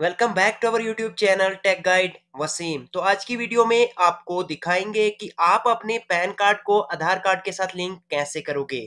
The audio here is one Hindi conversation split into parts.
welcome back to our YouTube channel tech guide Wasim तो आज की वीडियो में आपको दिखाएंगे कि आप अपने पैन कार्ड को आधार कार्ड के साथ लिंक कैसे करोगे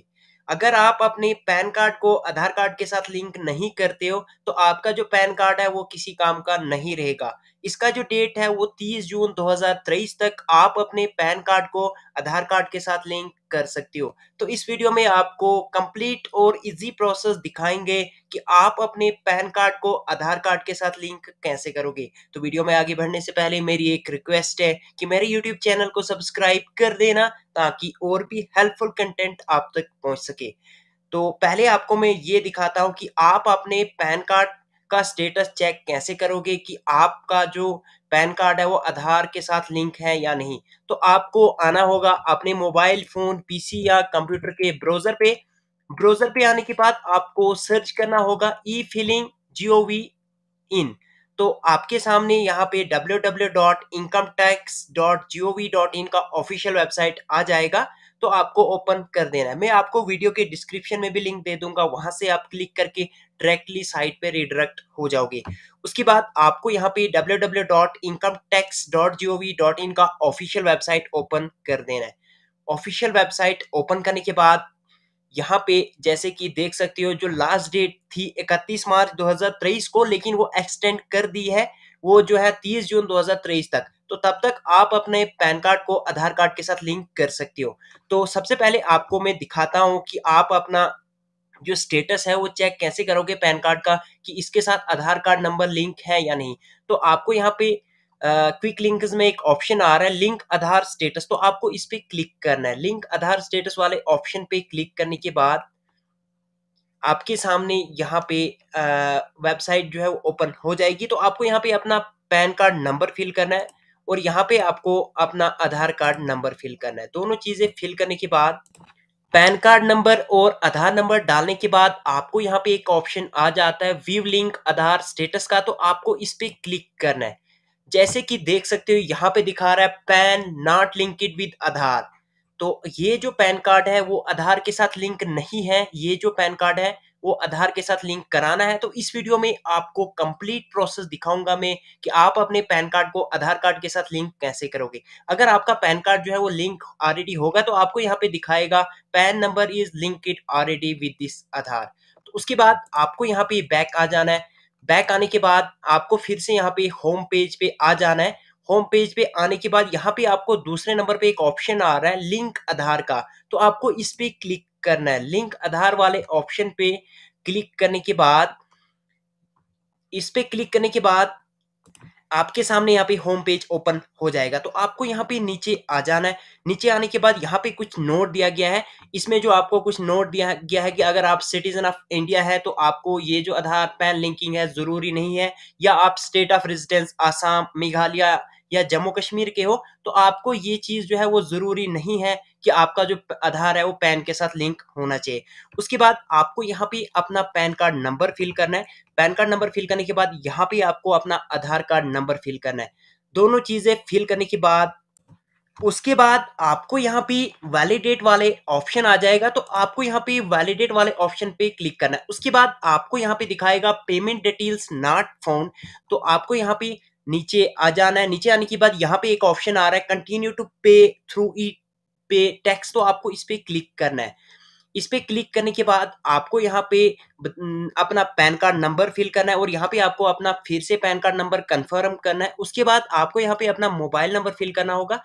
अगर आप अपने पैन कार्ड को आधार कार्ड के साथ लिंक नहीं करते हो तो आपका जो पैन कार्ड है वो किसी काम का नहीं रहेगा इसका जो डेट है वो 30 जून 2023 तक आप अपने पैन कार्ड को आधार कार्ड के साथ लिंक कर सकते हो तो इस वीडियो में आपको कंप्लीट और इजी प्रोसेस दिखाएंगे कि आप अपने पैन कार्ड को आधार कार्ड के साथ लिंक कैसे करोगे तो वीडियो में आगे बढ़ने से पहले मेरी एक रिक्वेस्ट है कि मेरे यूट्यूब चैनल को सब्सक्राइब कर देना ताकि और भी हेल्पफुल कंटेंट आप तक पहुंच सके तो पहले आपको मैं ये दिखाता हूं कि आप अपने पैन कार्ड का स्टेटस चेक कैसे करोगे कि आपका जो पैन कार्ड है वो आधार के साथ लिंक है या नहीं तो आपको आना होगा अपने मोबाइल फ़ोन पीसी या कंप्यूटर के ब्राउज़र पे ब्राउज़र पे आने के बाद आपको सर्च करना होगा ई फिलिंग जीओ वी इन तो आपके सामने यहाँ पे W W dot income tax dot G O V dot in का ऑफिशियल वेबसाइट आ जाएगा तो आपको ओपन कर देना है मैं आपको वीडियो के डिस्क्रिप्शन में भी लिंक दे दूंगा वहां से आप क्लिक करके डायरेक्टली साइट पे रिडायरेक्ट हो जाओगे उसके बाद आपको यहाँ पे www.incomeTax.gov.in का ऑफिशियल वेबसाइट ओपन कर देना है ऑफिशियल वेबसाइट ओपन करने के बाद यहाँ पे जैसे कि देख सकते हो जो लास्ट डेट थी 31 मार्च 2023 को लेकिन वो एक्सटेंड कर दी है वो जो है 30 जून 2023 तक तो तब तक आप अपने पैन कार्ड को आधार कार्ड के साथ लिंक कर सकते हो तो सबसे पहले आपको मैं दिखाता हूँ कि आप अपना जो स्टेटस है वो चेक कैसे करोगे पैन कार्ड का कि इसके साथ आधार कार्ड नंबर लिंक है या नहीं तो आपको यहाँ पे क्विक uh, लिंक्स में एक ऑप्शन आ रहा है लिंक आधार स्टेटस तो आपको इस पे क्लिक करना है लिंक आधार स्टेटस वाले ऑप्शन पे क्लिक करने के बाद आपके सामने यहाँ पे वेबसाइट जो है वो ओपन हो जाएगी तो आपको यहाँ पे अपना पैन कार्ड नंबर फिल करना है और यहाँ पे आपको अपना आधार कार्ड नंबर फिल करना है दोनों चीज़ें फिल करने के बाद पैन कार्ड नंबर और आधार नंबर डालने के बाद आपको यहाँ पे एक ऑप्शन आ जाता है व्यू लिंक आधार स्टेटस का तो आपको इस पर क्लिक करना है जैसे कि देख सकते हो यहाँ पे दिखा रहा है PAN not linked with Aadhaar तो ये जो पैन कार्ड है वो आधार के साथ लिंक नहीं है ये जो पैन कार्ड है वो आधार के साथ लिंक कराना है तो इस वीडियो में आपको कंप्लीट प्रोसेस दिखाऊंगा मैं कि आप अपने पैन कार्ड को आधार कार्ड के साथ लिंक कैसे करोगे अगर आपका पैन कार्ड जो है वो लिंक ऑलरेडी होगा तो आपको यहाँ पे दिखाएगा PAN number is link it already with this Aadhaar तो उसके बाद आपको यहाँ पे बैक आ जाना है बैक आने के बाद आपको फिर से यहाँ पे होम पेज पे आ जाना है होम पेज पे आने के बाद यहाँ पे आपको दूसरे नंबर पे एक ऑप्शन आ रहा है लिंक आधार का तो आपको इस पे क्लिक करना है लिंक आधार वाले ऑप्शन पे क्लिक करने के बाद इस पे क्लिक करने के बाद आपके सामने यहाँ पे होम पेज ओपन हो जाएगा तो आपको यहाँ पे नीचे आ जाना है नीचे आने के बाद यहाँ पे कुछ नोट दिया गया है इसमें जो आपको कुछ नोट दिया गया है कि अगर आप सिटीजन ऑफ इंडिया है तो आपको ये जो आधार पैन लिंकिंग है जरूरी नहीं है या आप state of residence Assam Meghalaya या जम्मू कश्मीर के हो तो आपको ये चीज़ जो है वो ज़रूरी नहीं है कि आपका जो आधार है वो पैन के साथ लिंक होना चाहिए उसके बाद आपको यहाँ पे अपना पैन कार्ड नंबर फिल करना है पैन कार्ड नंबर फिल करने के बाद यहाँ पे आपको अपना आधार कार्ड नंबर फिल करना है दोनों चीज़ें फिल करने के बाद उसके बाद आपको यहाँ पे वैलिडेट वाले ऑप्शन आ जाएगा तो आपको यहाँ पे वैलिडेट वाले ऑप्शन पे क्लिक करना है उसके बाद आपको यहाँ पे दिखाएगा पेमेंट डिटेल्स नॉट फाउंड तो आपको यहाँ पे नीचे आ जाना है नीचे आने के बाद यहाँ पे एक ऑप्शन आ रहा है continue to pay through e pay tax तो आपको इस पे क्लिक करना है इस पे क्लिक करने के बाद आपको यहाँ पे अपना पैन कार्ड नंबर फिल करना है और यहाँ पे आपको अपना फिर से पैन कार्ड नंबर कंफर्म करना है उसके बाद आपको यहाँ पे अपना मोबाइल नंबर फिल करना होगा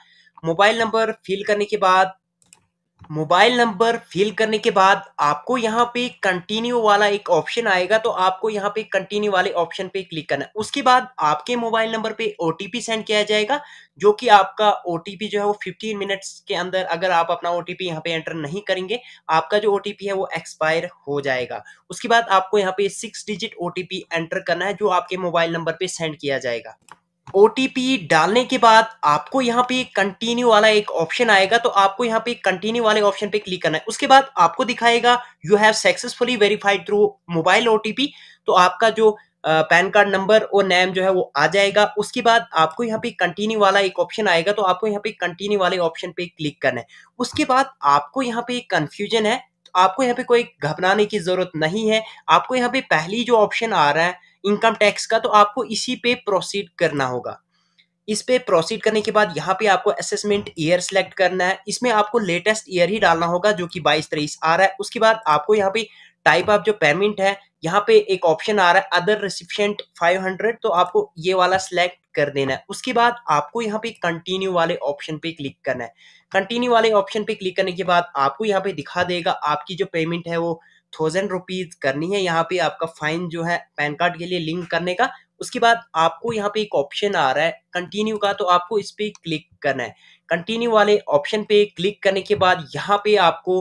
मोबाइल नंबर फिल करने के बाद मोबाइल नंबर फिल करने के बाद आपको यहाँ पे कंटिन्यू वाला एक ऑप्शन आएगा तो आपको यहाँ पे कंटिन्यू वाले ऑप्शन पे क्लिक करना है उसके बाद आपके मोबाइल नंबर पे ओ सेंड किया जाएगा जो कि आपका ओ जो है वो 15 मिनट्स के अंदर अगर आप अपना ओ टी यहाँ पे एंटर नहीं करेंगे आपका जो ओ है वो एक्सपायर हो जाएगा उसके बाद आपको यहाँ पे सिक्स डिजिट ओ एंटर करना है जो आपके मोबाइल नंबर पे सेंड किया जाएगा ओ डालने के बाद आपको यहाँ पे कंटिन्यू वाला एक ऑप्शन आएगा तो आपको यहाँ पे कंटिन्यू वाले ऑप्शन पे क्लिक करना है उसके बाद आपको दिखाएगा you have successfully verified through mobile O तो आपका जो पैन कार्ड नंबर और नेम जो है वो आ जाएगा उसके बाद आपको यहाँ पे कंटिन्यू वाला एक ऑप्शन आएगा तो आपको यहाँ पे कंटिन्यू वाले ऑप्शन पे क्लिक करना है उसके बाद आपको यहाँ पे कन्फ्यूजन है तो आपको यहाँ पे कोई घबराने की जरूरत नहीं है आपको यहाँ पे पहली जो ऑप्शन आ रहा है इनकम टैक्स का तो आपको इसी पे प्रोसीड करना होगा इस पे प्रोसीड करने के बाद यहाँ पे आपको असेसमेंट ईयर सेलेक्ट करना है इसमें आपको लेटेस्ट ईयर ही डालना होगा जो कि बाईस तेईस आ रहा है उसके बाद आपको यहाँ पे टाइप ऑफ जो पेमेंट है यहाँ पे एक ऑप्शन आ रहा है अदर रिसिप्शेंट 500 तो आपको ये वाला सिलेक्ट कर देना है उसके बाद आपको यहाँ पे कंटिन्यू वाले ऑप्शन पे क्लिक करना है कंटिन्यू वाले ऑप्शन पे क्लिक करने के बाद आपको यहाँ पे दिखा देगा आपकी जो पेमेंट है वो थाउजेंड रुपीज करनी है यहाँ पे आपका फाइन जो है पैन कार्ड के लिए लिंक करने का उसके बाद आपको यहाँ पे एक ऑप्शन आ रहा है कंटिन्यू का तो आपको इस पे क्लिक करना है कंटिन्यू वाले ऑप्शन पे क्लिक करने के बाद यहाँ पे आपको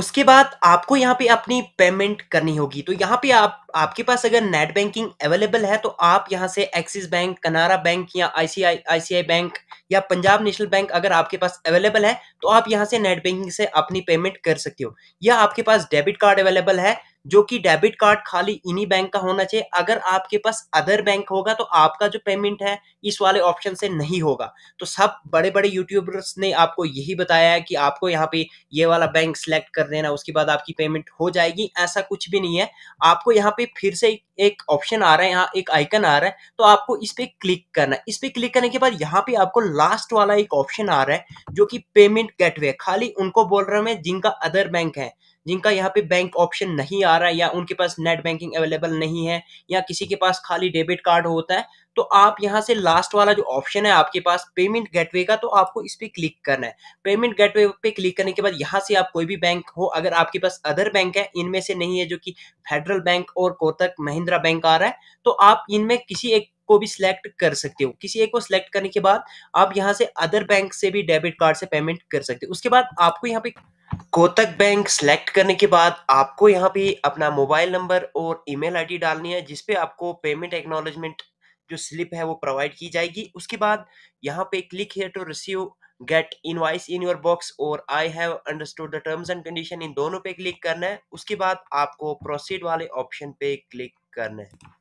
उसके बाद आपको यहाँ पे अपनी पेमेंट करनी होगी तो यहाँ पे आप आपके पास अगर नेट बैंकिंग अवेलेबल है तो आप यहाँ से एक्सिस बैंक कनारा बैंक या आईसीआई बैंक या पंजाब नेशनल बैंक अगर आपके पास अवेलेबल है तो आप यहाँ से नेट बैंकिंग से अपनी पेमेंट कर सकते हो या आपके पास डेबिट कार्ड अवेलेबल है जो कि डेबिट कार्ड खाली इन्हीं बैंक का होना चाहिए अगर आपके पास अदर बैंक होगा तो आपका जो पेमेंट है इस वाले ऑप्शन से नहीं होगा तो सब बड़े बड़े यूट्यूबर्स ने आपको यही बताया है कि आपको यहाँ पे ये वाला बैंक सिलेक्ट कर देना उसके बाद आपकी पेमेंट हो जाएगी ऐसा कुछ भी नहीं है आपको यहाँ पे फिर से एक ऑप्शन आ रहा है यहाँ एक आइकन आ रहा है तो आपको इस पे क्लिक करना है इस पे क्लिक करने के बाद यहाँ पे आपको लास्ट वाला एक ऑप्शन आ रहा है जो कि पेमेंट गेटवे खाली उनको बोल रहा हूँ मैं जिनका अदर बैंक है जिनका यहाँ पे बैंक ऑप्शन नहीं आ रहा है या उनके पास नेट बैंकिंग अवेलेबल नहीं है या किसी के पास खाली डेबिट कार्ड होता है तो आप यहाँ से लास्ट वाला जो ऑप्शन है आपके पास पेमेंट गेटवे का तो आपको इस पर क्लिक करना है पेमेंट गेटवे पे क्लिक करने के बाद यहाँ से आप कोई भी बैंक हो अगर आपके पास अदर बैंक है इनमें से नहीं है जो कि फेडरल बैंक और कोटक महिंद्रा बैंक आ रहा है तो आप इनमें किसी एक को भी सिलेक्ट कर सकते हो किसी एक को सिलेक्ट करने के बाद आप यहाँ से अदर बैंक से भी डेबिट कार्ड से पेमेंट कर सकते हो उसके बाद आपको यहाँ पे कोटक बैंक सेलेक्ट करने के बाद आपको यहाँ पे अपना मोबाइल नंबर और ईमेल आईडी डालनी है जिसपे आपको पेमेंट एक्नोलॉजमेंट जो स्लिप है वो प्रोवाइड की जाएगी उसके बाद यहाँ पे click here to receive get invoice in your box और I have understood the terms and condition इन दोनों पे क्लिक करना है उसके बाद आपको प्रोसीड वाले ऑप्शन पे क्लिक करना है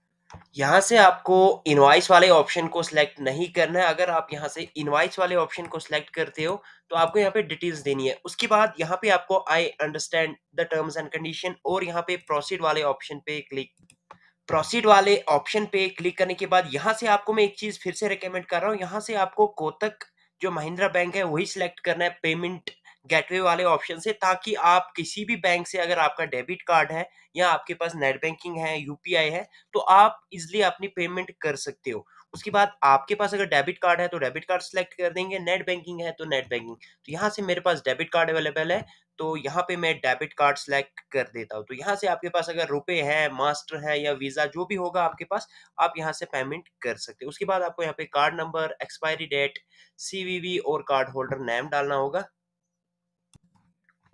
यहाँ से आपको इनवाइस वाले ऑप्शन को सिलेक्ट नहीं करना है अगर आप यहाँ से इनवाइस वाले ऑप्शन को सिलेक्ट करते हो तो आपको यहाँ पे डिटेल्स देनी है उसके बाद यहाँ पे आपको I understand the terms and condition और यहाँ पे प्रोसीड वाले ऑप्शन पे क्लिक प्रोसीड वाले ऑप्शन पे क्लिक करने के बाद यहाँ से आपको मैं एक चीज़ फिर से रिकमेंड कर रहा हूँ यहाँ से आपको कोतक जो महिंद्रा बैंक है वही सिलेक्ट करना है पेमेंट गेटवे वाले ऑप्शन से ताकि आप किसी भी बैंक से अगर आपका डेबिट कार्ड है या आपके पास नेट बैंकिंग है यूपीआई है तो आप इजिली अपनी पेमेंट कर सकते हो उसके बाद आपके पास अगर डेबिट कार्ड है तो डेबिट कार्ड सेलेक्ट कर देंगे नेट बैंकिंग है तो नेट बैंकिंग तो यहाँ से मेरे पास डेबिट कार्ड अवेलेबल है तो यहाँ पे मैं डेबिट कार्ड सेलेक्ट कर देता हूँ तो यहाँ से आपके पास अगर रुपए है मास्टर है या वीज़ा जो भी होगा आपके पास आप यहाँ से पेमेंट कर सकते हैं उसके बाद आपको यहाँ पे card number expiry date C और कार्ड होल्डर नेम डालना होगा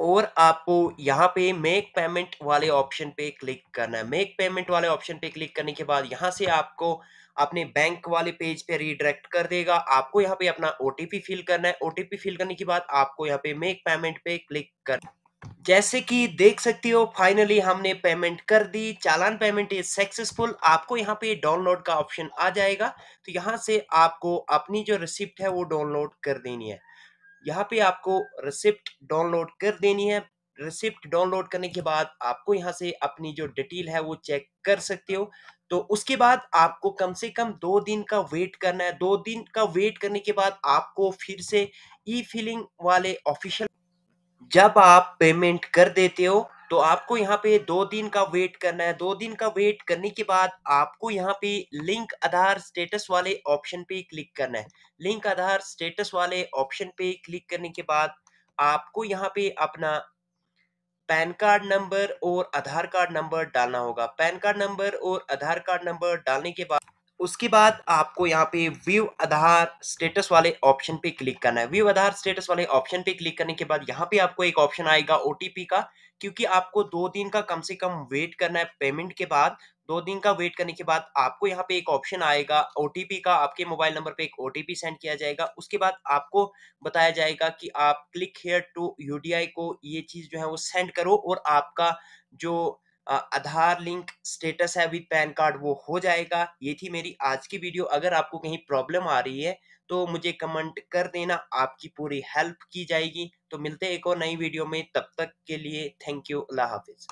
और आपको यहाँ पे मेक पेमेंट वाले ऑप्शन पे क्लिक करना है मेक पेमेंट वाले ऑप्शन पे क्लिक करने के बाद यहाँ से आपको अपने बैंक वाले पेज पे रीडायरेक्ट कर देगा आपको यहाँ पे अपना ओ फिल करना है ओ फिल करने के बाद आपको यहाँ पे मेक पेमेंट पे क्लिक करना जैसे कि देख सकते हो फाइनली हमने पेमेंट कर दी चालान पेमेंट इज सक्सेसफुल आपको यहाँ पे डाउनलोड का ऑप्शन आ जाएगा तो यहाँ से आपको अपनी जो रिसिप्ट है वो डाउनलोड कर देनी है यहाँ पे आपको रिसिप्ट डाउनलोड कर देनी है रिसिप्ट डाउनलोड करने के बाद आपको यहाँ से अपनी जो डिटेल है वो चेक कर सकते हो तो उसके बाद आपको कम से कम दो दिन का वेट करना है दो दिन का वेट करने के बाद आपको फिर से ई फिलिंग वाले ऑफिशियल जब आप पेमेंट कर देते हो तो आपको यहाँ पे दो दिन का वेट करना है दो दिन का वेट करने के बाद आपको यहाँ पे लिंक आधार स्टेटस वाले ऑप्शन पे क्लिक करना है लिंक आधार स्टेटस वाले ऑप्शन पे क्लिक करने के बाद आपको यहाँ पे अपना पैन कार्ड नंबर और आधार कार्ड नंबर डालना होगा पैन कार्ड नंबर और आधार कार्ड नंबर डालने के बाद उसके बाद आपको यहाँ पे व्यू आधार स्टेटस वाले ऑप्शन पे क्लिक करना है व्यू आधार स्टेटस वाले ऑप्शन पे क्लिक करने के बाद यहाँ पे आपको एक ऑप्शन आएगा ओटीपी का क्योंकि आपको दो दिन का कम से कम वेट करना है पेमेंट के बाद दो दिन का वेट करने के बाद आपको यहाँ पे एक ऑप्शन आएगा ओ का आपके मोबाइल नंबर पे एक ओ सेंड किया जाएगा उसके बाद आपको बताया जाएगा कि आप क्लिक हेयर टू यू को ये चीज़ जो है वो सेंड करो और आपका जो आधार लिंक स्टेटस है विद पैन कार्ड वो हो जाएगा ये थी मेरी आज की वीडियो अगर आपको कहीं प्रॉब्लम आ रही है तो मुझे कमेंट कर देना आपकी पूरी हेल्प की जाएगी तो मिलते हैं एक और नई वीडियो में तब तक के लिए थैंक यू अल्लाह हाफिज़